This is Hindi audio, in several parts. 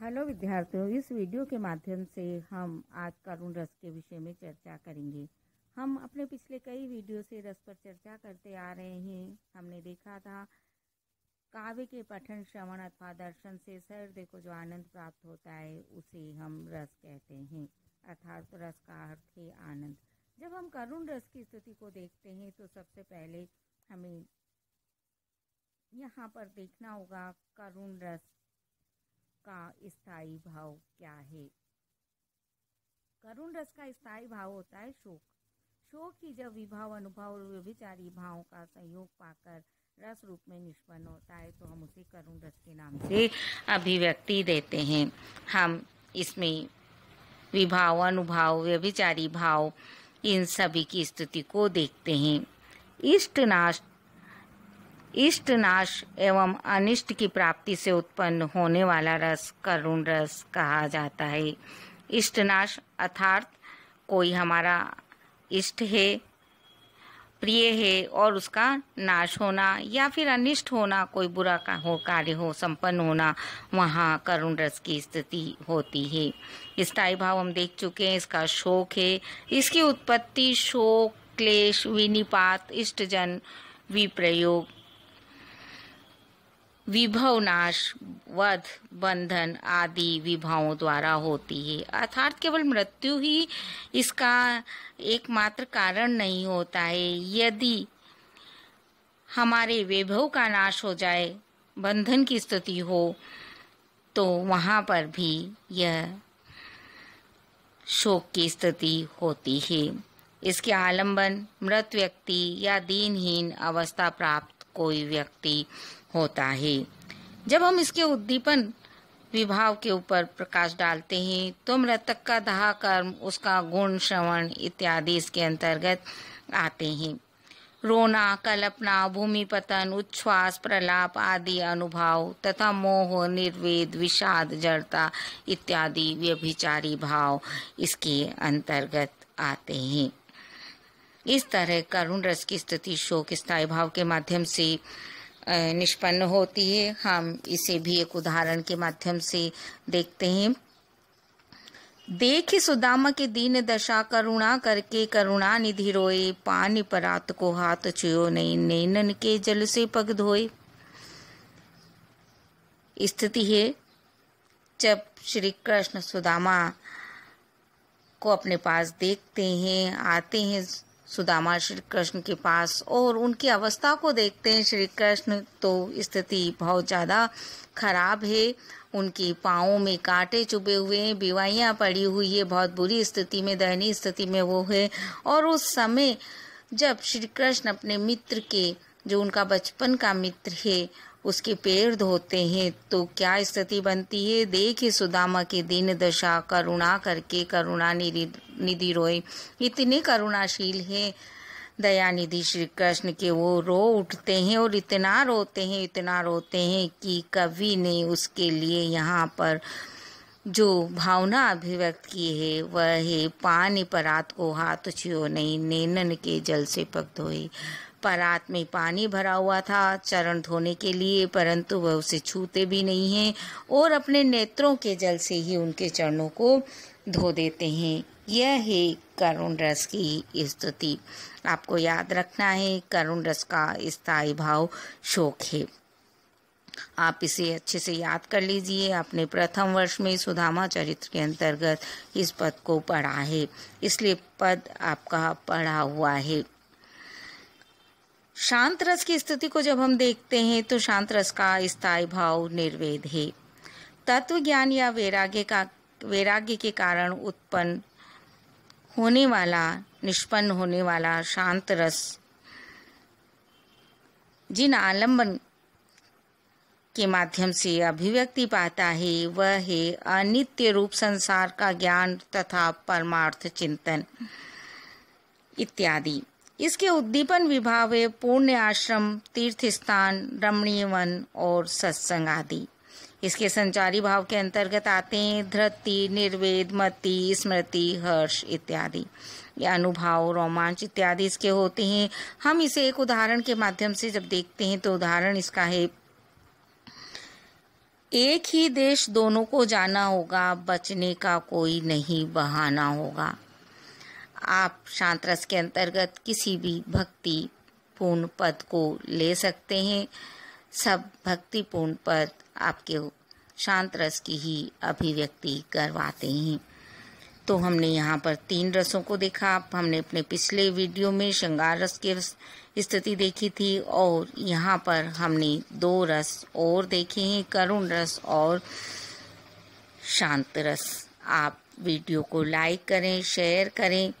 हेलो विद्यार्थियों इस वीडियो के माध्यम से हम आज करुण रस के विषय में चर्चा करेंगे हम अपने पिछले कई वीडियो से रस पर चर्चा करते आ रहे हैं हमने देखा था काव्य के पठन श्रवण अथवा दर्शन से सहृदय को जो आनंद प्राप्त होता है उसे हम रस कहते हैं अर्थात रस का अर्थ है आनंद जब हम करुण रस की स्थिति को देखते हैं तो सबसे पहले हमें यहाँ पर देखना होगा करुण रस का स्थायी भाव क्या है करुण रस का स्थायी भाव होता है शोक शोक ही जब विभाव अनुभाव और व्यभिचारी भावों का संयोग पाकर रस रूप में निष्पन्न होता है तो हम उसे करुण रस के नाम से अभिव्यक्ति देते हैं हम इसमें विभाव अनुभाव व्यभिचारी भाव इन सभी की स्थिति को देखते हैं इष्ट नाष्ट इष्ट नाश एवं अनिष्ट की प्राप्ति से उत्पन्न होने वाला रस करुण रस कहा जाता है इष्ट नाश अर्थात कोई हमारा इष्ट है प्रिय है और उसका नाश होना या फिर अनिष्ट होना कोई बुरा का हो कार्य हो संपन्न होना वहाँ करुण रस की स्थिति होती है स्थायी भाव हम देख चुके हैं इसका शोक है इसकी उत्पत्ति शोक क्लेश विनिपात इष्टजन विप्रयोग विभव नाश वध बंधन आदि विभावों द्वारा होती है अर्थात केवल मृत्यु ही इसका एकमात्र कारण नहीं होता है यदि हमारे वैभव का नाश हो जाए बंधन की स्थिति हो तो वहाँ पर भी यह शोक की स्थिति होती है इसके आलंबन मृत व्यक्ति या दीनहीन अवस्था प्राप्त कोई व्यक्ति होता है जब हम इसके उद्दीपन विभाव के ऊपर प्रकाश डालते हैं तो मृतक का दाह कर्म उसका गुण श्रवण इत्यादि इसके अंतर्गत आते हैं रोना कल्पना भूमि पतन उच्छ्वास प्रलाप आदि अनुभव तथा मोह निर्वेद विषाद जड़ता इत्यादि व्यभिचारी भाव इसके अंतर्गत आते हैं इस तरह करुण रस की स्थिति शोक स्थायी भाव के माध्यम से निष्पन्न होती है हम इसे भी एक उदाहरण के माध्यम से देखते हैं देख सुदामा की दीन दशा करुणा करके करुणा निधि रोए पानी परात को हाथ छुयो नहीं नैनन के जल से पग धोए स्थिति है जब श्री कृष्ण सुदामा को अपने पास देखते हैं आते हैं सुदामा श्री कृष्ण के पास और उनकी अवस्था को देखते हैं श्री कृष्ण तो स्थिति बहुत ज़्यादा खराब है उनके पाओ में कांटे चुभे हुए हैं बीवाइयाँ पड़ी हुई है बहुत बुरी स्थिति में दयनीय स्थिति में वो है और उस समय जब श्री कृष्ण अपने मित्र के जो उनका बचपन का मित्र है उसके पैर धोते हैं तो क्या स्थिति बनती है देखे सुदामा की दिन दशा करुणा करके करुणा निधि रोए इतने करुणाशील है दया निधि श्री कृष्ण के वो रो उठते हैं और इतना रोते हैं इतना रोते हैं कि कवि ने उसके लिए यहाँ पर जो भावना अभिव्यक्त की है वह है पानी परात को हाथ छियो नहीं नैनन के जल से पक धोए परात में पानी भरा हुआ था चरण धोने के लिए परंतु वह उसे छूते भी नहीं हैं और अपने नेत्रों के जल से ही उनके चरणों को धो देते हैं यह है करुण रस की स्तुति आपको याद रखना है करुण रस का स्थायी भाव शोक है आप इसे अच्छे से याद कर लीजिए आपने प्रथम वर्ष में सुधामा चरित्र के अंतर्गत इस पद को पढ़ा है इसलिए पद आपका पढ़ा हुआ है शांत रस की स्थिति को जब हम देखते हैं तो शांत रस का स्थायी भाव निर्वेद है तत्व ज्ञान या वैराग्य का वैराग्य के कारण उत्पन्न होने वाला निष्पन्न होने वाला शांत रस जिन आलंबन के माध्यम से अभिव्यक्ति पाता है वह है अनित्य रूप संसार का ज्ञान तथा परमार्थ चिंतन इत्यादि इसके उद्दीपन विभाव है पुण्य आश्रम तीर्थ स्थान रमणीय वन और सत्संग आदि इसके संचारी भाव के अंतर्गत आते हैं धृति निर्वेद मति स्मृति हर्ष इत्यादि ये अनुभव रोमांच इत्यादि इसके होते हैं हम इसे एक उदाहरण के माध्यम से जब देखते हैं तो उदाहरण इसका है एक ही देश दोनों को जाना होगा बचने का कोई नहीं बहाना होगा आप शांत रस के अंतर्गत किसी भी भक्ति पूर्ण पद को ले सकते हैं सब भक्ति पूर्ण पद आपके शांत रस की ही अभिव्यक्ति करवाते हैं तो हमने यहाँ पर तीन रसों को देखा हमने अपने पिछले वीडियो में श्रृंगार रस की स्थिति देखी थी और यहाँ पर हमने दो रस और देखे हैं करुण रस और शांत रस आप वीडियो को लाइक करें शेयर करें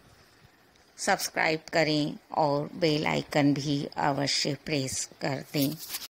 सब्सक्राइब करें और बेल आइकन भी अवश्य प्रेस कर दें